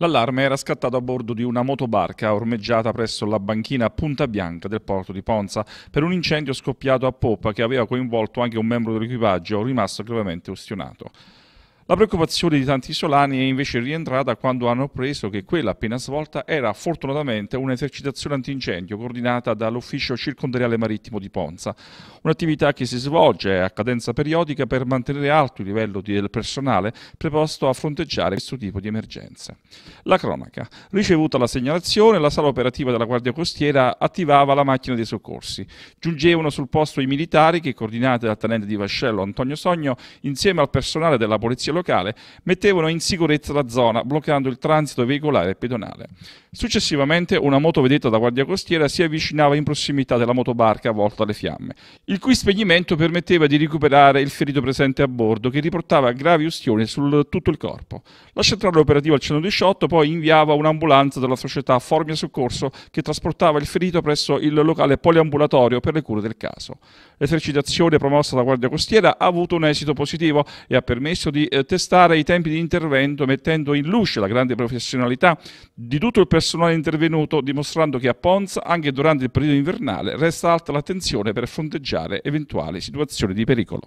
L'allarme era scattato a bordo di una motobarca ormeggiata presso la banchina Punta Bianca del porto di Ponza per un incendio scoppiato a poppa che aveva coinvolto anche un membro dell'equipaggio rimasto gravemente ustionato. La preoccupazione di tanti isolani è invece rientrata quando hanno appreso che quella appena svolta era fortunatamente un'esercitazione antincendio coordinata dall'Ufficio Circondariale Marittimo di Ponza, un'attività che si svolge a cadenza periodica per mantenere alto il livello del personale preposto a fronteggiare questo tipo di emergenze. La cronaca. Ricevuta la segnalazione, la sala operativa della Guardia Costiera attivava la macchina dei soccorsi. Giungevano sul posto i militari che, coordinate dal tenente di vascello Antonio Sogno, insieme al personale della Polizia locale, mettevano in sicurezza la zona, bloccando il transito veicolare e pedonale. Successivamente una motovedetta da guardia costiera si avvicinava in prossimità della motobarca avvolta alle fiamme, il cui spegnimento permetteva di recuperare il ferito presente a bordo che riportava gravi ustioni su tutto il corpo. La centrale operativa al 118 poi inviava un'ambulanza della società Formia Soccorso che trasportava il ferito presso il locale poliambulatorio per le cure del caso. L'esercitazione promossa da Guardia Costiera ha avuto un esito positivo e ha permesso di eh, testare i tempi di intervento mettendo in luce la grande professionalità di tutto il personale intervenuto, dimostrando che a Ponza, anche durante il periodo invernale, resta alta l'attenzione per fronteggiare eventuali situazioni di pericolo.